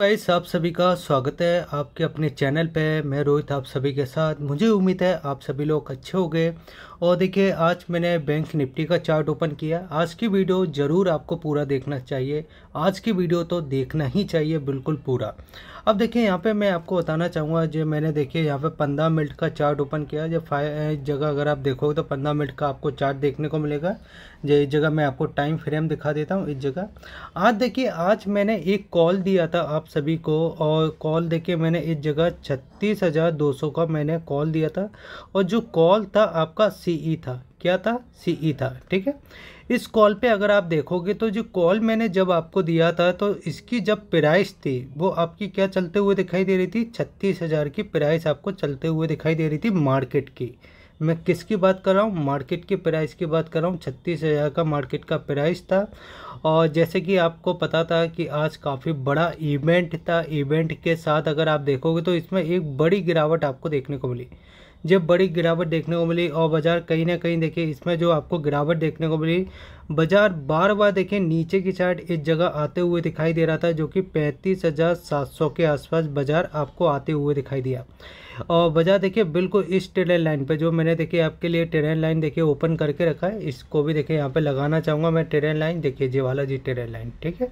guys आप सभी का स्वागत है आपके अपने चैनल पे मैं रोहित आप सभी के साथ मुझे उम्मीद है आप सभी लोग अच्छे हो गए और देखिए आज मैंने बैंक निफ्टी का चार्ट ओपन किया आज की वीडियो ज़रूर आपको पूरा देखना चाहिए आज की वीडियो तो देखना ही चाहिए बिल्कुल पूरा अब देखिए यहाँ पे मैं आपको बताना चाहूँगा जो मैंने देखिए यहाँ पे पंद्रह मिनट का चार्ट ओपन किया जब फाइव जगह अगर आप देखोगे तो पंद्रह मिनट का आपको चार्ट देखने को मिलेगा जो इस जगह मैं आपको टाइम फ्रेम दिखा देता हूँ इस जगह आज देखिए आज मैंने एक कॉल दिया था आप सभी को और कॉल देखिए मैंने इस जगह छत तीस हज़ार दो सौ का मैंने कॉल दिया था और जो कॉल था आपका सीई e था क्या था सीई e था ठीक है इस कॉल पे अगर आप देखोगे तो जो कॉल मैंने जब आपको दिया था तो इसकी जब प्राइस थी वो आपकी क्या चलते हुए दिखाई दे रही थी छत्तीस हज़ार की प्राइस आपको चलते हुए दिखाई दे रही थी मार्केट की मैं किसकी बात कर रहा हूँ मार्केट के प्राइस की बात कर रहा हूँ छत्तीस हज़ार का मार्केट का प्राइस था और जैसे कि आपको पता था कि आज काफ़ी बड़ा इवेंट था इवेंट के साथ अगर आप देखोगे तो इसमें एक बड़ी गिरावट आपको देखने को मिली जब बड़ी गिरावट देखने को मिली और बाज़ार कहीं ना कहीं देखिए इसमें जो आपको गिरावट देखने को मिली बाज़ार बार बार देखिए नीचे की चार्ट इस जगह आते हुए दिखाई दे रहा था जो कि पैंतीस हज़ार सात सौ के आसपास बाज़ार आपको आते हुए दिखाई दिया और बाज़ार देखिए बिल्कुल इस ट्रेन लाइन पर जो मैंने देखिए आपके लिए ट्रेन लाइन देखिए ओपन करके रखा है इसको भी देखिए यहाँ पर लगाना चाहूँगा मैं ट्रेन लाइन देखिए जेवाला जी ट्रेन लाइन ठीक है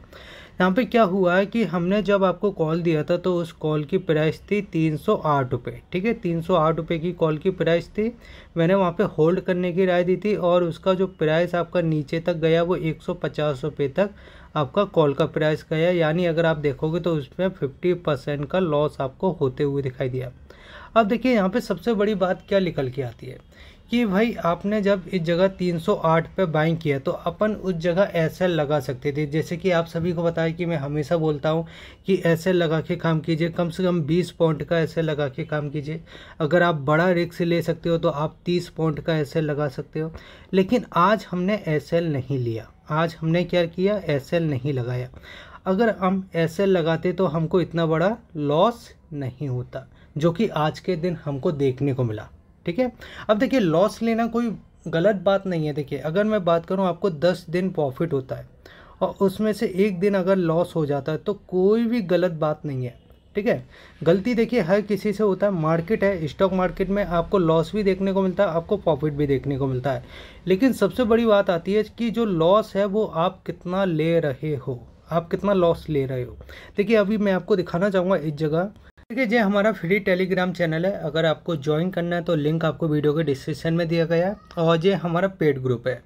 यहाँ पे क्या हुआ है कि हमने जब आपको कॉल दिया था तो उस कॉल की प्राइस थी तीन सौ आठ रुपये ठीक है तीन सौ आठ रुपये की कॉल की प्राइस थी मैंने वहाँ पे होल्ड करने की राय दी थी और उसका जो प्राइस आपका नीचे तक गया वो एक सौ पचास रुपये तक आपका कॉल का प्राइस गया यानी अगर आप देखोगे तो उसमें फिफ्टी परसेंट का लॉस आपको होते हुए दिखाई दिया अब देखिए यहाँ पर सबसे बड़ी बात क्या निकल के आती है कि भाई आपने जब इस जगह 308 पे बाइंग किया तो अपन उस जगह एस लगा सकते थे जैसे कि आप सभी को बताया कि मैं हमेशा बोलता हूँ कि एस लगा के काम कीजिए कम से कम 20 पॉइंट का एस लगा के काम कीजिए अगर आप बड़ा रिक्स ले सकते हो तो आप 30 पॉइंट का एस लगा सकते हो लेकिन आज हमने एस नहीं लिया आज हमने क्या किया एस नहीं लगाया अगर हम एस लगाते तो हमको इतना बड़ा लॉस नहीं होता जो कि आज के दिन हमको देखने को मिला ठीक है अब देखिए लॉस लेना कोई गलत बात नहीं है देखिए अगर मैं बात करूँ आपको दस दिन प्रॉफिट होता है और उसमें से एक दिन अगर लॉस हो जाता है तो कोई भी गलत बात नहीं है ठीक है गलती देखिए हर किसी से होता है मार्केट है स्टॉक मार्केट में आपको लॉस भी देखने को मिलता है आपको प्रॉफिट भी देखने को मिलता है लेकिन सबसे बड़ी बात आती है कि जो लॉस है वो आप कितना ले रहे हो आप कितना लॉस ले रहे हो देखिए अभी मैं आपको दिखाना चाहूँगा इस जगह देखिए ये हमारा फ्री टेलीग्राम चैनल है अगर आपको ज्वाइन करना है तो लिंक आपको वीडियो के डिस्क्रिप्शन में दिया गया है और ये हमारा पेड ग्रुप है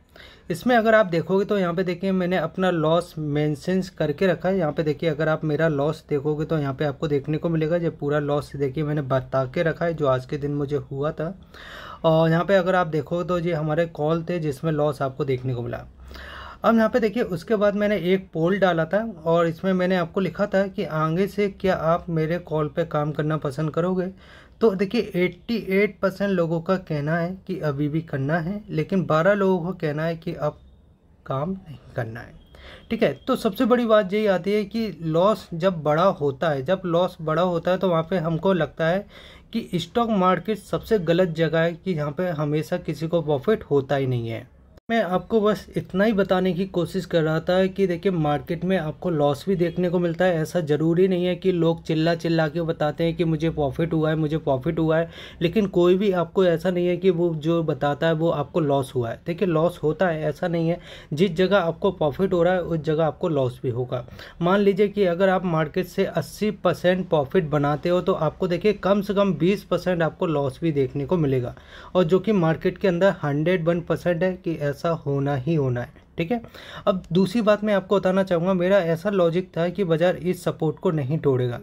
इसमें अगर आप देखोगे तो यहाँ पे देखिए मैंने अपना लॉस मेंशंस करके रखा है यहाँ पे देखिए अगर आप मेरा लॉस देखोगे तो यहाँ पे आपको देखने को मिलेगा ये पूरा लॉस देखिए मैंने बता के रखा है जो आज के दिन मुझे हुआ था और यहाँ पे अगर आप देखोगे तो ये हमारे कॉल थे जिसमें लॉस आपको देखने को मिला अब यहाँ पे देखिए उसके बाद मैंने एक पोल डाला था और इसमें मैंने आपको लिखा था कि आगे से क्या आप मेरे कॉल पे काम करना पसंद करोगे तो देखिए 88 परसेंट लोगों का कहना है कि अभी भी करना है लेकिन 12 लोगों का कहना है कि अब काम नहीं करना है ठीक है तो सबसे बड़ी बात यही आती है कि लॉस जब बड़ा होता है जब लॉस बड़ा होता है तो वहाँ पर हमको लगता है कि स्टॉक मार्केट सबसे गलत जगह है कि यहाँ पे हमेशा किसी को प्रॉफिट होता ही नहीं है मैं आपको बस इतना ही बताने की कोशिश कर रहा था कि देखिए मार्केट में आपको लॉस भी देखने को मिलता है ऐसा ज़रूरी नहीं है कि लोग चिल्ला चिल्ला के बताते हैं कि मुझे प्रॉफिट हुआ है मुझे प्रॉफिट हुआ है लेकिन कोई भी आपको ऐसा नहीं है कि वो जो बताता है वो आपको लॉस हुआ है देखिए लॉस होता है ऐसा नहीं है जिस जगह आपको प्रॉफिट हो रहा है उस जगह आपको लॉस भी होगा मान लीजिए कि अगर आप मार्केट से अस्सी परसेंट प्रॉफिट बनाते हो तो आपको देखिए कम से कम बीस परसेंट आपको लॉस भी देखने को मिलेगा और जो कि मार्केट के अंदर हंड्रेड वन परसेंट है कि ऐसा ऐसा होना ही होना है ठीक है अब दूसरी बात मैं आपको बताना चाहूँगा मेरा ऐसा लॉजिक था कि बाज़ार इस सपोर्ट को नहीं तोड़ेगा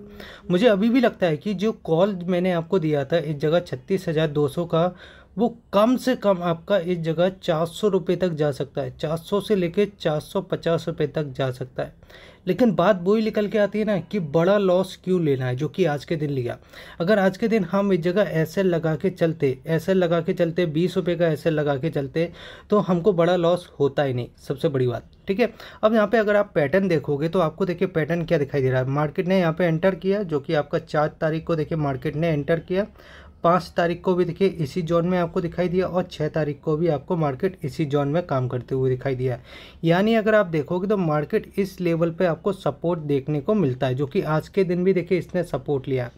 मुझे अभी भी लगता है कि जो कॉल मैंने आपको दिया था इस जगह छत्तीस हज़ार दो सौ का वो कम से कम आपका इस जगह चार सौ रुपये तक जा सकता है चार सौ से लेके चार सौ पचास रुपये तक जा सकता है लेकिन बात वही निकल के आती है ना कि बड़ा लॉस क्यों लेना है जो कि आज के दिन लिया अगर आज के दिन हम इस जगह ऐसे लगा के चलते ऐसे लगा के चलते बीस रुपये का ऐसे लगा के चलते तो हमको बड़ा लॉस होता ही नहीं सबसे बड़ी बात ठीक है अब यहाँ पे अगर आप पैटर्न देखोगे तो आपको देखिए पैटर्न क्या दिखाई दे रहा है मार्केट ने यहाँ पर एंटर किया जो कि आपका चार तारीख को देखिए मार्केट ने एंटर किया पाँच तारीख को भी देखिए इसी जोन में आपको दिखाई दिया और छः तारीख को भी आपको मार्केट इसी जोन में काम करते हुए दिखाई दिया यानी अगर आप देखोगे तो मार्केट इस लेवल पे आपको सपोर्ट देखने को मिलता है जो कि आज के दिन भी देखिए इसने सपोर्ट लिया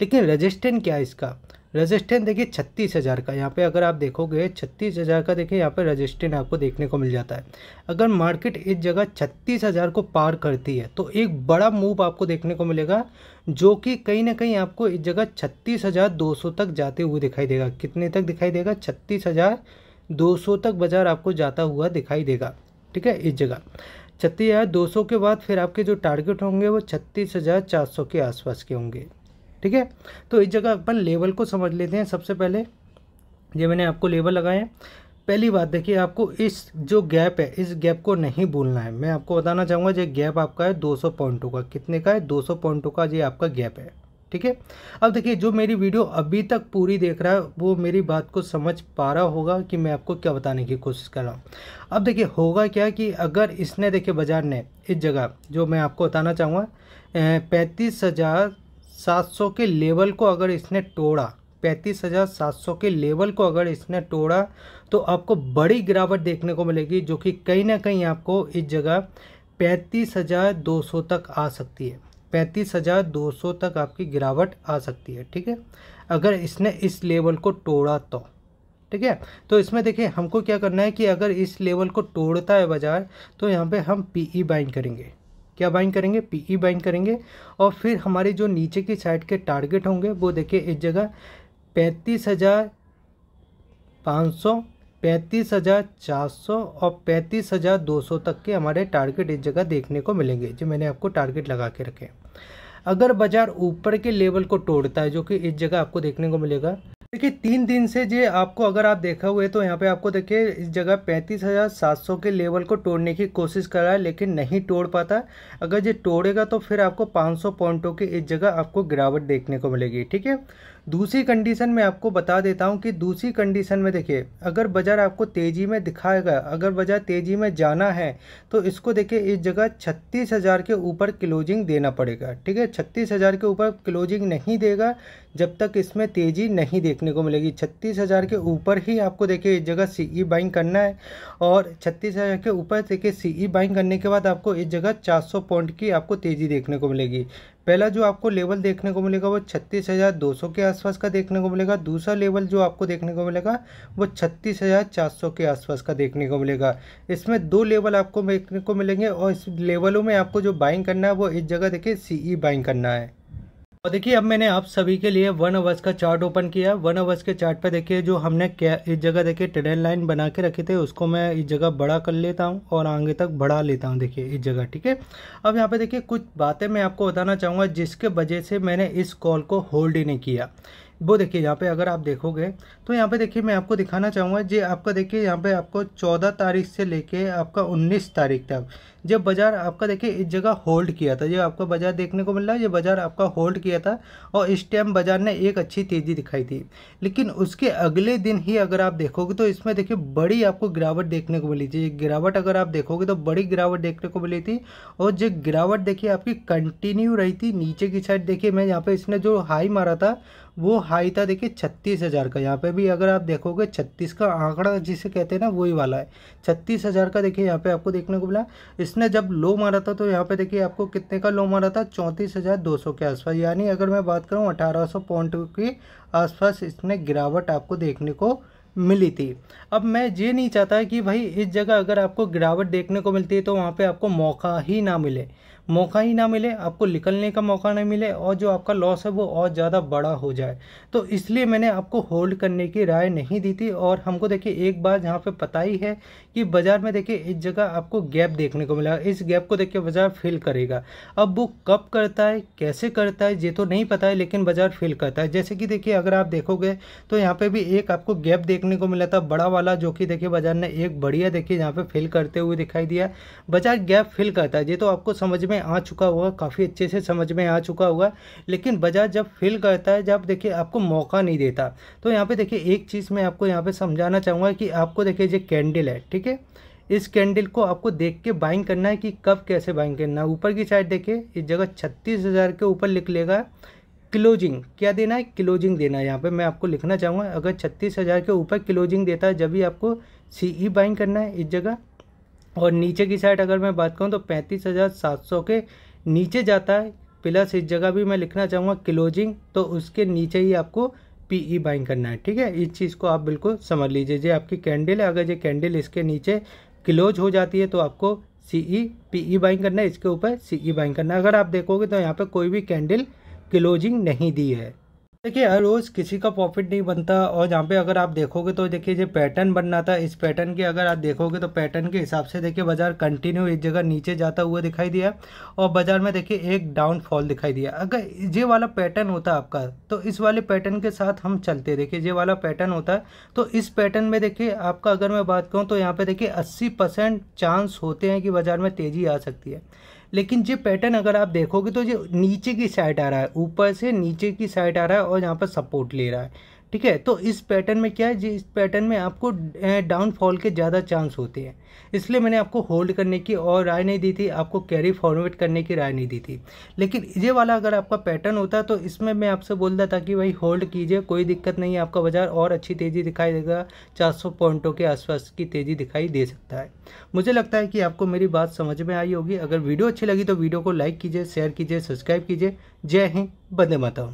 लेकिन रजिस्टेंट क्या है इसका रजिस्टेंस देखिए छत्तीस हज़ार का यहाँ पे अगर आप देखोगे छत्तीस हज़ार का देखिए यहाँ पे रजिस्टेंस आपको देखने को मिल जाता है अगर मार्केट इस जगह छत्तीस हज़ार को पार करती है तो एक बड़ा मूव आपको देखने को मिलेगा जो कि कहीं ना कहीं आपको इस जगह छत्तीस हज़ार दो सौ तक जाते हुए दिखाई देगा कितने तक दिखाई देगा छत्तीस हज़ार दो सौ तक बाज़ार आपको जाता हुआ दिखाई देगा ठीक है इस जगह छत्तीस हज़ार दो सौ के बाद फिर आपके जो टारगेट होंगे वो छत्तीस हज़ार चार सौ के आसपास के होंगे ठीक है तो इस जगह अपन लेवल को समझ लेते हैं सबसे पहले ये मैंने आपको लेवल लगाए हैं पहली बात देखिए आपको इस जो गैप है इस गैप को नहीं भूलना है मैं आपको बताना चाहूँगा ये गैप आपका है 200 पॉइंटों का कितने का है 200 पॉइंटों का ये आपका गैप है ठीक है अब देखिए जो मेरी वीडियो अभी तक पूरी देख रहा है वो मेरी बात को समझ पा रहा होगा कि मैं आपको क्या बताने की कोशिश कर रहा हूँ अब देखिए होगा क्या कि अगर इसने देखिए बाज़ार ने इस जगह जो मैं आपको बताना चाहूँगा पैंतीस हज़ार सात सौ के लेवल को अगर इसने तोड़ा पैंतीस हज़ार सात सौ के लेवल को अगर इसने तोड़ा तो आपको बड़ी गिरावट देखने को मिलेगी जो कि कहीं ना कहीं आपको इस जगह पैंतीस हज़ार दो सौ तक आ सकती है पैंतीस हज़ार दो सौ तक आपकी गिरावट आ सकती है ठीक है अगर इसने इस लेवल को तोड़ा तो ठीक है तो इसमें देखिए हमको क्या करना है कि अगर इस लेवल को तोड़ता है बाज़ार तो यहाँ पर हम पी ई बाइंग करेंगे क्या बाइंग करेंगे पीई बाइंग करेंगे और फिर हमारे जो नीचे की साइड के टारगेट होंगे वो देखिए इस जगह पैंतीस हज़ार पाँच सौ पैंतीस हज़ार चार सौ और पैंतीस हज़ार दो सौ तक के हमारे टारगेट इस जगह देखने को मिलेंगे जो मैंने आपको टारगेट लगा के रखे अगर बाज़ार ऊपर के लेवल को तोड़ता है जो कि इस जगह आपको देखने को मिलेगा देखिए तीन दिन से जे आपको अगर आप देखा हुए तो यहाँ पे आपको देखिए इस जगह पैंतीस हज़ार सात सौ के लेवल को तोड़ने की कोशिश कर रहा है लेकिन नहीं तोड़ पाता अगर ये तोड़ेगा तो फिर आपको पाँच सौ पॉइंटों की इस जगह आपको गिरावट देखने को मिलेगी ठीक है दूसरी कंडीशन में आपको बता देता हूँ कि दूसरी कंडीशन में देखिए अगर बाज़ार आपको तेज़ी में दिखाएगा अगर बाज़ार तेज़ी में जाना है तो इसको देखिए इस जगह छत्तीस हज़ार के ऊपर क्लोजिंग देना पड़ेगा ठीक है छत्तीस हज़ार के ऊपर क्लोजिंग नहीं देगा जब तक इसमें तेज़ी नहीं देखने को मिलेगी छत्तीस हज़ार के ऊपर ही आपको देखिए इस जगह सी ई बाइंग करना है और छत्तीस हज़ार के ऊपर देखिए सीई बाइंग e करने के बाद आपको इस जगह चार सौ पॉइंट की आपको तेज़ी देखने को मिलेगी पहला जो आपको लेवल देखने को मिलेगा वो छत्तीस हज़ार दो सौ के आसपास का देखने को मिलेगा दूसरा लेवल जो आपको देखने को मिलेगा वो छत्तीस हज़ार चार सौ के आसपास का देखने को मिलेगा इसमें दो लेवल आपको देखने को मिलेंगे और इस लेवलों में आपको जो बाइंग करना है वो इस जगह देखिए सीई बाइंग e करना है और देखिए अब मैंने आप सभी के लिए वन अवर्स का चार्ट ओपन किया वन अवर्स के चार्ट पे देखिए जो हमने क्या इस जगह देखिए ट्रेन लाइन बना के रखे थे उसको मैं इस जगह बड़ा कर लेता हूँ और आगे तक बढ़ा लेता हूँ देखिए इस जगह ठीक है अब यहाँ पे देखिए कुछ बातें मैं आपको बताना चाहूँगा जिसके वजह से मैंने इस कॉल को होल्ड ही नहीं किया वो देखिए यहाँ पे अगर आप देखोगे तो यहाँ पे देखिए मैं आपको दिखाना चाहूँगा जी आपका देखिए यहाँ पे आपको 14 तारीख से लेके आपका 19 तारीख तक जब बाजार आपका देखिए इस जगह होल्ड किया था जब आपका बाजार देखने को मिल रहा है ये बाजार आपका होल्ड किया था और इस टाइम बाजार ने एक अच्छी तेज़ी दिखाई थी लेकिन उसके अगले दिन ही अगर आप देखोगे तो इसमें देखिए बड़ी आपको गिरावट देखने को मिली थी गिरावट अगर आप देखोगे तो बड़ी गिरावट देखने को मिली थी और जो गिरावट देखिए आपकी कंटिन्यू रही थी नीचे की साइड देखिए मैं यहाँ पर इसने जो हाई मारा था वो हाई था देखिए छत्तीस हज़ार का यहाँ पे भी अगर आप देखोगे छत्तीस का आंकड़ा जिसे कहते हैं ना वही वाला है छत्तीस हज़ार का देखिए यहाँ पे आपको देखने को मिला इसने इसने जब लो मारा था तो यहाँ पे देखिए आपको कितने का लो मारा था चौंतीस हज़ार दो सौ के आसपास यानी अगर मैं बात करूँ अठारह सौ पॉइंट की आसपास इसने गिरावट आपको देखने को मिली थी अब मैं ये नहीं चाहता कि भाई इस जगह अगर आपको गिरावट देखने को मिलती है तो वहाँ पे आपको मौका ही ना मिले मौका ही ना मिले आपको निकलने का मौका ना मिले और जो आपका लॉस है वो और ज़्यादा बड़ा हो जाए तो इसलिए मैंने आपको होल्ड करने की राय नहीं दी थी और हमको देखिए एक बार जहाँ पे पता ही है कि बाज़ार में देखिए इस जगह आपको गैप देखने को मिला इस गैप को देखिए बाज़ार फिल करेगा अब वो कब करता है कैसे करता है ये तो नहीं पता है लेकिन बाज़ार फिल करता है जैसे कि देखिए अगर आप देखोगे तो यहाँ पर भी एक आपको गैप देखने को मिला था बड़ा वाला जो कि देखिए बाज़ार ने एक बढ़िया देखिए यहाँ पर फिल करते हुए दिखाई दिया बाज़ार गैप फिल करता है ये तो आपको समझ में में आ चुका होगा काफ़ी अच्छे से समझ में आ चुका होगा लेकिन बजाज जब फिल करता है जब देखिए आपको मौका नहीं देता तो यहाँ पे देखिए एक चीज़ मैं आपको यहाँ पे समझाना चाहूँगा कि आपको देखिए ये कैंडल है ठीक है इस कैंडल को आपको देख के बाइंग करना है कि कब कैसे बाइंग करना है ऊपर की साइड देखिए इस जगह छत्तीस के ऊपर लिख लेगा क्लोजिंग क्या देना है क्लोजिंग देना है यहाँ पे मैं आपको लिखना चाहूँगा अगर छत्तीस के ऊपर क्लोजिंग देता है जब भी आपको सीई बाइंग e करना है इस जगह और नीचे की साइड अगर मैं बात करूँ तो पैंतीस हज़ार सात सौ के नीचे जाता है प्लस इस जगह भी मैं लिखना चाहूँगा क्लोजिंग तो उसके नीचे ही आपको पी ई बाइंग करना है ठीक है इस चीज़ को आप बिल्कुल समझ लीजिए जो आपकी कैंडल है अगर ये कैंडल इसके नीचे क्लोज हो जाती है तो आपको सी ई पी ई बाइंग करना है इसके ऊपर सी ई बाइंग करना है अगर आप देखोगे तो यहाँ पर कोई भी कैंडल क्लोजिंग नहीं दी है देखिए हर रोज़ किसी का प्रॉफिट नहीं बनता और जहाँ पे अगर आप देखोगे तो देखिए जो पैटर्न बनना था इस पैटर्न के अगर आप देखोगे तो पैटर्न के हिसाब से देखिए बाज़ार कंटिन्यू एक जगह नीचे जाता हुआ दिखाई दिया और बाज़ार में देखिए एक डाउनफॉल दिखाई दिया अगर ये वाला पैटर्न होता आपका तो इस वाले पैटर्न के साथ हम चलते देखिए ये वाला पैटर्न होता तो इस पैटर्न में देखिए आपका अगर मैं बात कहूँ तो यहाँ पर देखिए अस्सी चांस होते हैं कि बाज़ार में तेज़ी आ सकती है लेकिन ये पैटर्न अगर आप देखोगे तो ये नीचे की साइड आ रहा है ऊपर से नीचे की साइड आ रहा है और यहाँ पर सपोर्ट ले रहा है ठीक है तो इस पैटर्न में क्या है जी इस पैटर्न में आपको डाउनफॉल के ज़्यादा चांस होते हैं इसलिए मैंने आपको होल्ड करने की और राय नहीं दी थी आपको कैरी फॉरवर्ड करने की राय नहीं दी थी लेकिन ये वाला अगर आपका पैटर्न होता तो इसमें मैं आपसे बोलता था कि भाई होल्ड कीजिए कोई दिक्कत नहीं है आपका बाज़ार और अच्छी तेज़ी दिखाई देगा चार पॉइंटों के आसपास की तेज़ी दिखाई दे सकता है मुझे लगता है कि आपको मेरी बात समझ में आई होगी अगर वीडियो अच्छी लगी तो वीडियो को लाइक कीजिए शेयर कीजिए सब्सक्राइब कीजिए जय हिंद बंदे माता